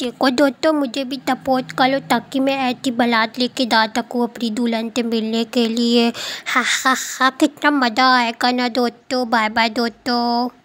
देखो दोस्तों मुझे भी सपोर्ट करो ताकि मैं ऐसी बलात लेके जा सकूँ अपनी दुल्हन से मिलने के लिए हा हा हा कितना मज़ा आएगा ना दोस्तों बाय बाय दोस्तों